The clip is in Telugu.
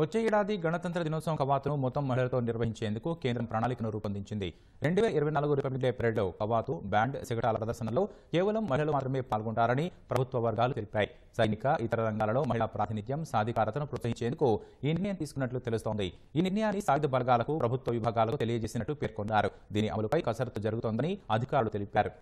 వచ్చే ఏడాది గణతంత్ర దినోత్సవం కవాతును మొత్తం మహిళలతో నిర్వహించేందుకు కేంద్రం ప్రణాళికను రూపొందించింది రెండు వేల ఇరవై నాలుగు రిపబ్లిక్ డే లో కవాతు బ్యాండ్ సిగటాల ప్రదర్శనలో కేవలం మహిళలు మాత్రమే పాల్గొంటారని ప్రభుత్వ వర్గాలు తెలిపాయి సైనిక ఇతర రంగాలలో మహిళా ప్రాతినిధ్యం సాధికారతను ప్రోత్సహించేందుకు ఈ నిర్ణయం తీసుకున్నట్లు తెలుస్తోంది ఈ నిర్ణయాన్ని సాయుధ వర్గాలకు ప్రభుత్వ విభాగాలకు తెలియజేసినట్లు పేర్కొన్నారు దీని అమలుపై కసరత్తు జరుగుతోందని అధికారులు తెలిపారు